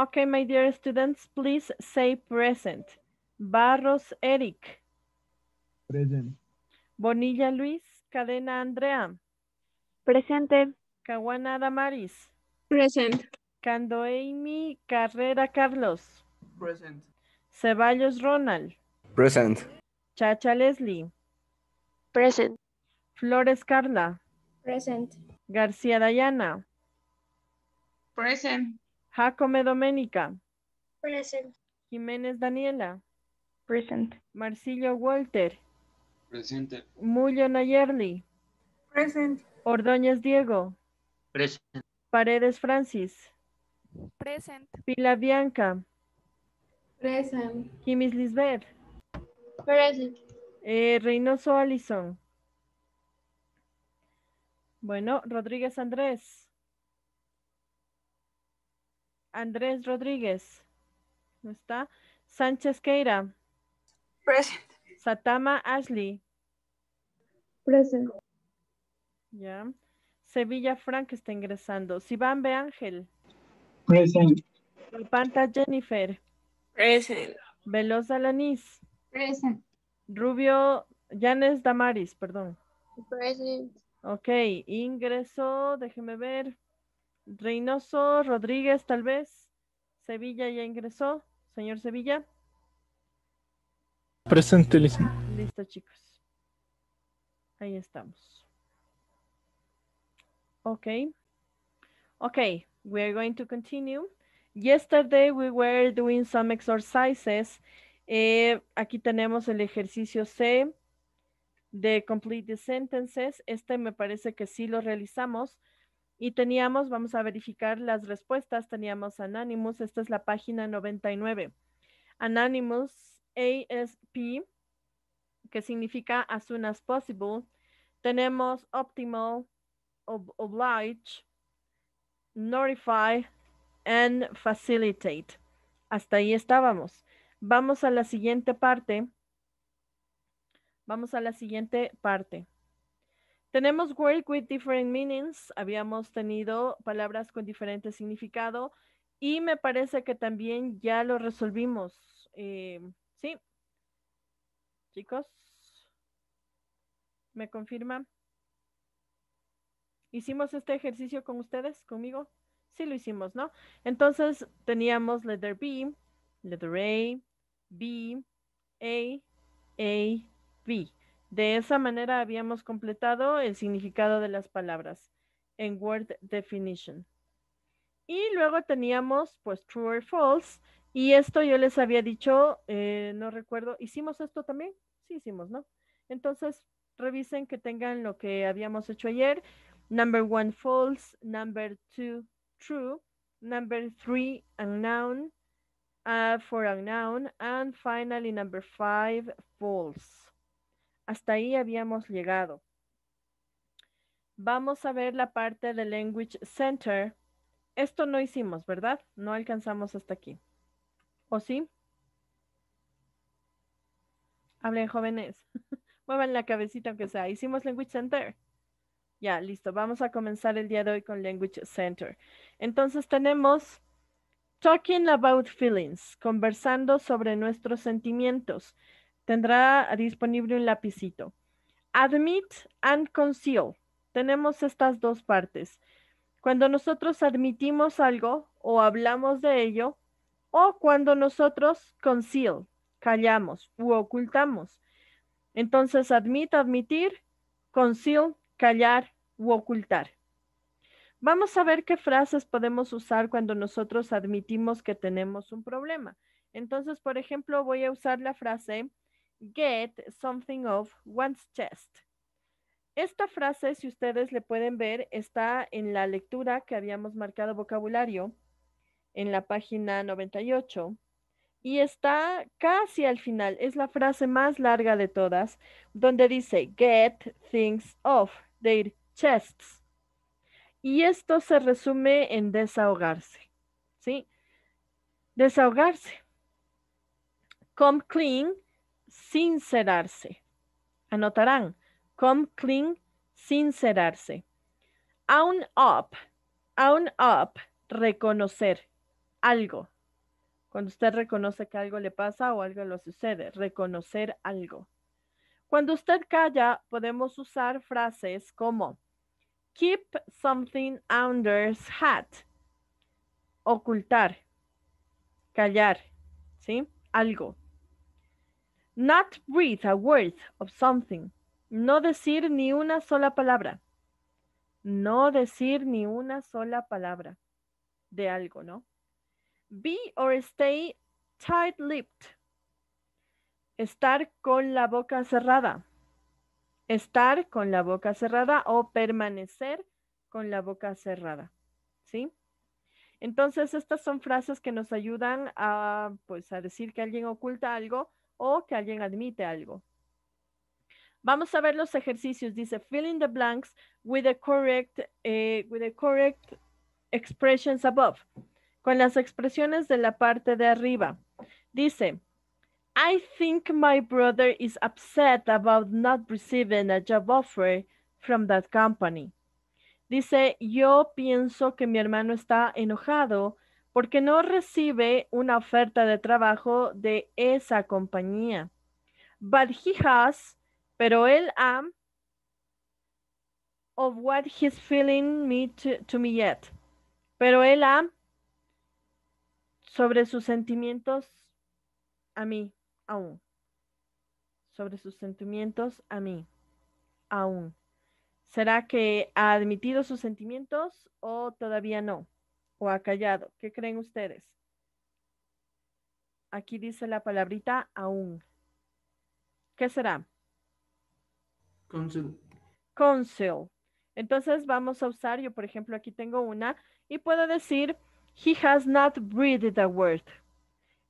Okay, my dear students, please say present. Barros Eric. Present. Bonilla Luis. Cadena Andrea. Presente. Caguana Damaris. Present. Amy. Carrera Carlos. Present. Ceballos Ronald. Present. Chacha Leslie. Present. Flores Carla. Present. García Dayana. Present. Jacome Domenica. Present. Jiménez Daniela. Present. Marcillo Walter. Presente. Mullo Nayerli. Present. Ordóñez Diego. Present. Paredes Francis. Present. Pila Bianca. Present. Jimis Lisbeth. Present. Eh, Reynoso Allison. Bueno, Rodríguez Andrés. Andrés Rodríguez. ¿No está? Sánchez Queira. Present. Satama Ashley. Present. Ya. Sevilla Frank está ingresando. Sibambe Ángel. Present. Panta Jennifer. Present. Veloz Alanis. Present. Rubio Yanes Damaris, perdón. Present. Ok, ingresó, déjeme ver. Reynoso, Rodríguez tal vez. Sevilla ya ingresó. Señor Sevilla. Presente, listo. Listo, chicos. Ahí estamos. Ok. Ok, we are going to continue. Yesterday we were doing some exercises. Eh, aquí tenemos el ejercicio C de complete the sentences. Este me parece que sí lo realizamos y teníamos, vamos a verificar las respuestas, teníamos Anonymous, esta es la página 99. Anonymous ASP, que significa as soon as possible. Tenemos Optimal, Oblige, Notify and Facilitate. Hasta ahí estábamos. Vamos a la siguiente parte. Vamos a la siguiente parte. Tenemos work with different meanings, habíamos tenido palabras con diferente significado y me parece que también ya lo resolvimos. Eh, sí, chicos, ¿me confirman? ¿Hicimos este ejercicio con ustedes, conmigo? Sí lo hicimos, ¿no? Entonces teníamos letter B, letter A, B, A, A, B. De esa manera habíamos completado el significado de las palabras en Word Definition. Y luego teníamos pues true or false. Y esto yo les había dicho, eh, no recuerdo, ¿hicimos esto también? Sí hicimos, ¿no? Entonces, revisen que tengan lo que habíamos hecho ayer. Number one, false. Number two, true. Number three, unknown. noun for unknown. And finally, number five, false. Hasta ahí habíamos llegado. Vamos a ver la parte de Language Center. Esto no hicimos, ¿verdad? No alcanzamos hasta aquí. ¿O sí? Hablen jóvenes. Muevan la cabecita aunque sea. Hicimos Language Center. Ya, listo. Vamos a comenzar el día de hoy con Language Center. Entonces tenemos Talking about feelings, conversando sobre nuestros sentimientos tendrá disponible un lapicito. Admit and conceal. Tenemos estas dos partes. Cuando nosotros admitimos algo o hablamos de ello, o cuando nosotros conceal, callamos u ocultamos. Entonces, admit, admitir, conceal, callar u ocultar. Vamos a ver qué frases podemos usar cuando nosotros admitimos que tenemos un problema. Entonces, por ejemplo, voy a usar la frase, get something off one's chest. Esta frase, si ustedes le pueden ver, está en la lectura que habíamos marcado vocabulario en la página 98 y está casi al final. Es la frase más larga de todas, donde dice get things off their chests. Y esto se resume en desahogarse, ¿sí? Desahogarse. Come clean sincerarse. Anotarán, come clean, sincerarse. Own up, own up, reconocer algo. Cuando usted reconoce que algo le pasa o algo le sucede, reconocer algo. Cuando usted calla, podemos usar frases como keep something under his hat, ocultar, callar, ¿sí? Algo. Not breathe a word of something. No decir ni una sola palabra. No decir ni una sola palabra de algo, ¿no? Be or stay tight-lipped. Estar con la boca cerrada. Estar con la boca cerrada o permanecer con la boca cerrada. ¿Sí? Entonces, estas son frases que nos ayudan a, pues, a decir que alguien oculta algo o que alguien admite algo. Vamos a ver los ejercicios. Dice, fill in the blanks with the correct, eh, with the correct expressions above. Con las expresiones de la parte de arriba. Dice, I think my brother is upset about not receiving a job offer from that company. Dice, yo pienso que mi hermano está enojado porque no recibe una oferta de trabajo de esa compañía. But he has, pero él ha, of what he's feeling me to, me yet. Pero él ha, sobre sus sentimientos a mí, aún. Sobre sus sentimientos a mí, aún. ¿Será que ha admitido sus sentimientos o todavía no? o callado. ¿Qué creen ustedes? Aquí dice la palabrita aún. ¿Qué será? Council. Council. Entonces vamos a usar, yo por ejemplo aquí tengo una y puedo decir, he has not breathed a word.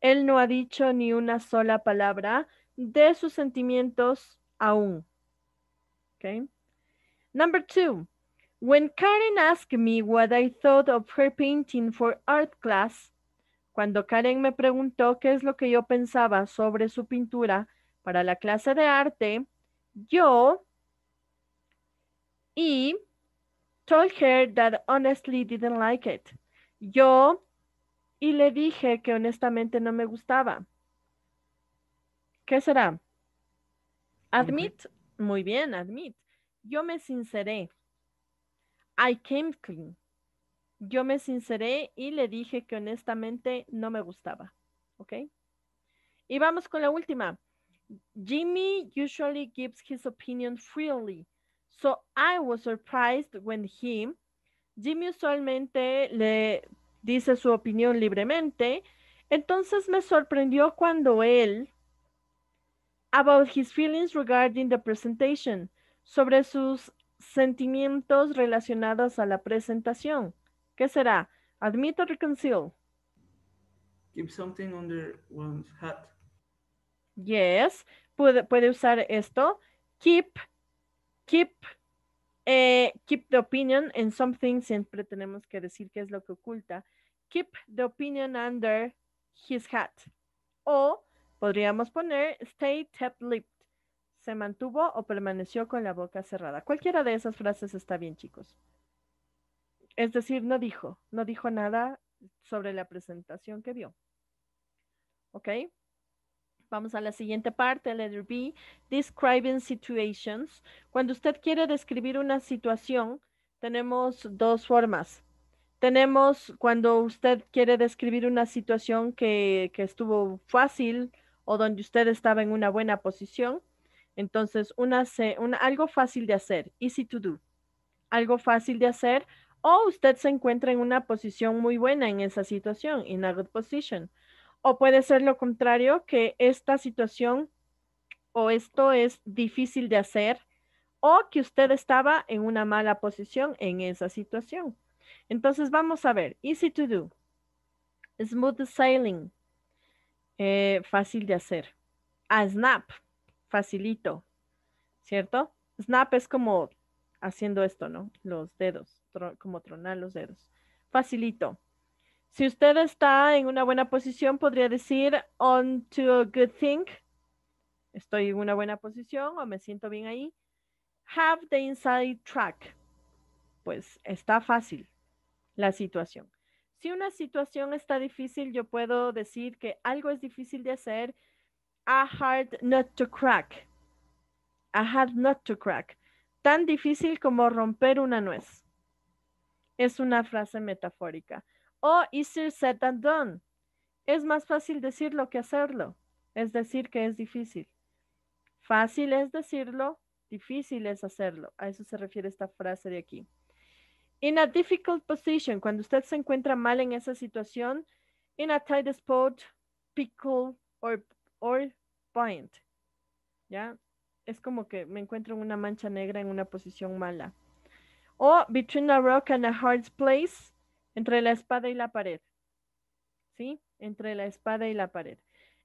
Él no ha dicho ni una sola palabra de sus sentimientos aún. Okay. Number two, When Karen asked me what I thought of her painting for art class, cuando Karen me preguntó qué es lo que yo pensaba sobre su pintura para la clase de arte, yo y told her that honestly didn't like it. Yo y le dije que honestamente no me gustaba. ¿Qué será? Admit, muy bien, admit. Yo me sinceré. I came clean. Yo me sinceré y le dije que honestamente no me gustaba. ¿Ok? Y vamos con la última. Jimmy usually gives his opinion freely, so I was surprised when he. Jimmy usualmente le dice su opinión libremente, entonces me sorprendió cuando él about his feelings regarding the presentation, sobre sus sentimientos relacionados a la presentación. ¿Qué será? Admit or conceal. Keep something under one's hat. Yes. Puede, usar esto. Keep, keep, eh, keep the opinion and something. Siempre tenemos que decir qué es lo que oculta. Keep the opinion under his hat. O podríamos poner stay tap lip se mantuvo o permaneció con la boca cerrada. Cualquiera de esas frases está bien, chicos. Es decir, no dijo, no dijo nada sobre la presentación que vio ¿Ok? Vamos a la siguiente parte, letter B, describing situations. Cuando usted quiere describir una situación, tenemos dos formas. Tenemos cuando usted quiere describir una situación que estuvo fácil o donde usted estaba en una buena posición entonces, una, algo fácil de hacer, easy to do, algo fácil de hacer, o usted se encuentra en una posición muy buena en esa situación, in a good position. O puede ser lo contrario, que esta situación o esto es difícil de hacer, o que usted estaba en una mala posición en esa situación. Entonces, vamos a ver, easy to do, smooth sailing, eh, fácil de hacer, a snap facilito, ¿cierto? Snap es como haciendo esto, ¿no? Los dedos, como tronar los dedos. Facilito. Si usted está en una buena posición, podría decir on to a good thing. Estoy en una buena posición o me siento bien ahí. Have the inside track. Pues está fácil la situación. Si una situación está difícil, yo puedo decir que algo es difícil de hacer a hard nut to crack. A hard nut to crack. Tan difícil como romper una nuez. Es una frase metafórica. O easier said than done. Es más fácil decirlo que hacerlo. Es decir, que es difícil. Fácil es decirlo, difícil es hacerlo. A eso se refiere esta frase de aquí. In a difficult position, cuando usted se encuentra mal en esa situación, in a tight spot, pickle or oil point, ¿Ya? Es como que me encuentro en una mancha negra en una posición mala. O between a rock and a hard place, entre la espada y la pared. ¿Sí? Entre la espada y la pared.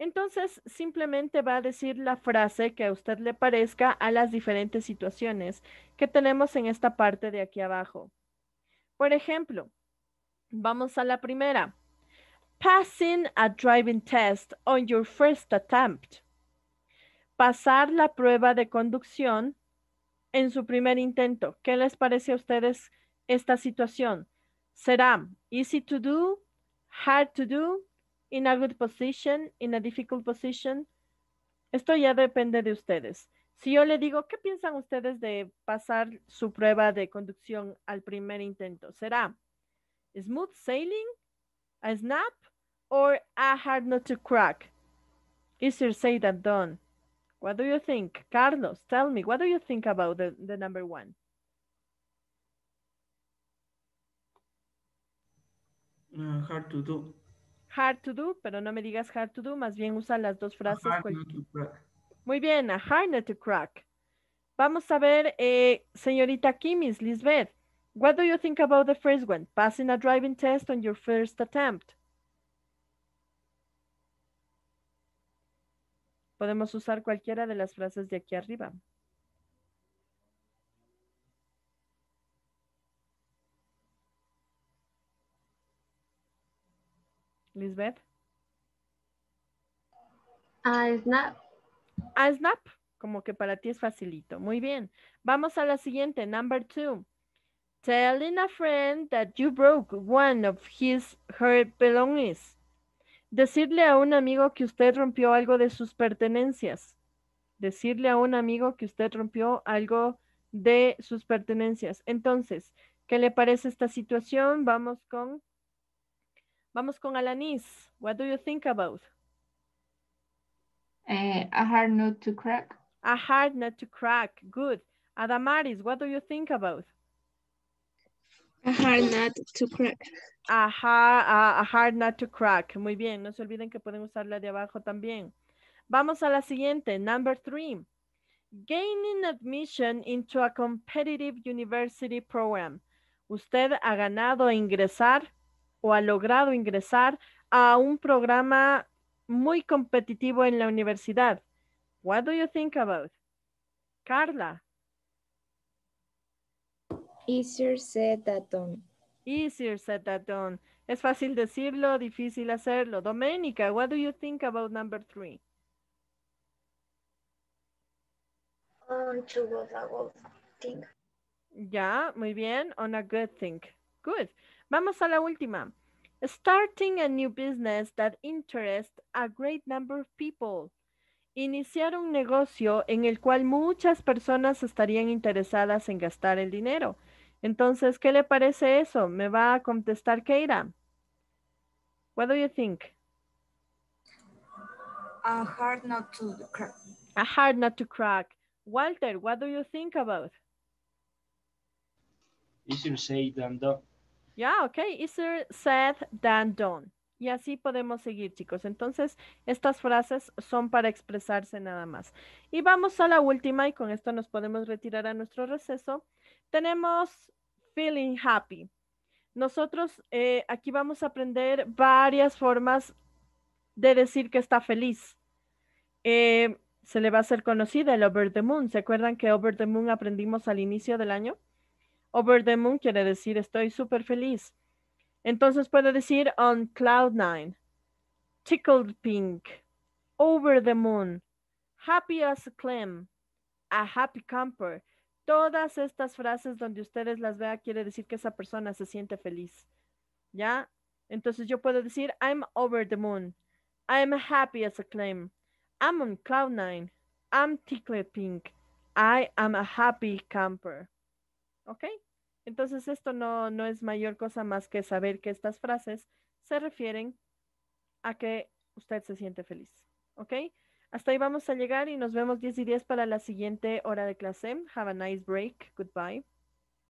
Entonces, simplemente va a decir la frase que a usted le parezca a las diferentes situaciones que tenemos en esta parte de aquí abajo. Por ejemplo, vamos a la primera. Passing a driving test on your first attempt. Pasar la prueba de conducción en su primer intento. ¿Qué les parece a ustedes esta situación? ¿Será easy to do, hard to do, in a good position, in a difficult position? Esto ya depende de ustedes. Si yo le digo, ¿qué piensan ustedes de pasar su prueba de conducción al primer intento? ¿Será smooth sailing, a snap, or a hard nut to crack. Easier said than done. What do you think? Carlos, tell me, what do you think about the, the number one? Uh, hard to do. Hard to do, pero no me digas hard to do, más bien usa las dos frases. Hard not to crack. Muy bien, a hard nut to crack. Vamos a ver, eh, señorita Kimis, Lisbeth, what do you think about the first one? Passing a driving test on your first attempt. Podemos usar cualquiera de las frases de aquí arriba. Lisbeth. A snap. A snap. Como que para ti es facilito. Muy bien. Vamos a la siguiente, number two. Telling a friend that you broke one of his her belongings. Decirle a un amigo que usted rompió algo de sus pertenencias. Decirle a un amigo que usted rompió algo de sus pertenencias. Entonces, ¿qué le parece esta situación? Vamos con Vamos con Alanis. What do you think about? Eh, a hard nut to crack. A hard nut to crack. Good. Adamaris, what do you think about? A hard nut to crack. a, hard nut to crack. Muy bien, no se olviden que pueden usarla de abajo también. Vamos a la siguiente, number three. Gaining admission into a competitive university program. Usted ha ganado ingresar o ha logrado ingresar a un programa muy competitivo en la universidad. What do you think about? Carla. Easier said than done. Easier said than done. Es fácil decirlo, difícil hacerlo. Domenica, what do you think about number three? On to a thing. Ya, muy bien. On a good thing. Good. Vamos a la última. Starting a new business that interests a great number of people. Iniciar un negocio en el cual muchas personas estarían interesadas en gastar el dinero. Entonces, ¿qué le parece eso? Me va a contestar Keira. What do you think? A hard not to crack. A hard not to crack. Walter, what do you think about? Easier said than done. Yeah, okay. Easier said than done. Y así podemos seguir, chicos. Entonces, estas frases son para expresarse nada más. Y vamos a la última y con esto nos podemos retirar a nuestro receso. Tenemos feeling happy. Nosotros eh, aquí vamos a aprender varias formas de decir que está feliz. Eh, se le va a hacer conocida el over the moon. ¿Se acuerdan que over the moon aprendimos al inicio del año? Over the moon quiere decir estoy súper feliz. Entonces puede decir on cloud nine, tickled pink, over the moon, happy as a clam, a happy camper todas estas frases donde ustedes las vean quiere decir que esa persona se siente feliz. ¿Ya? Entonces yo puedo decir, I'm over the moon. I'm happy as a claim. I'm on cloud nine. I'm tickled pink. I am a happy camper. ¿Ok? Entonces esto no, no es mayor cosa más que saber que estas frases se refieren a que usted se siente feliz. ¿Ok? Hasta ahí vamos a llegar y nos vemos 10 y 10 para la siguiente hora de clase. Have a nice break. Goodbye.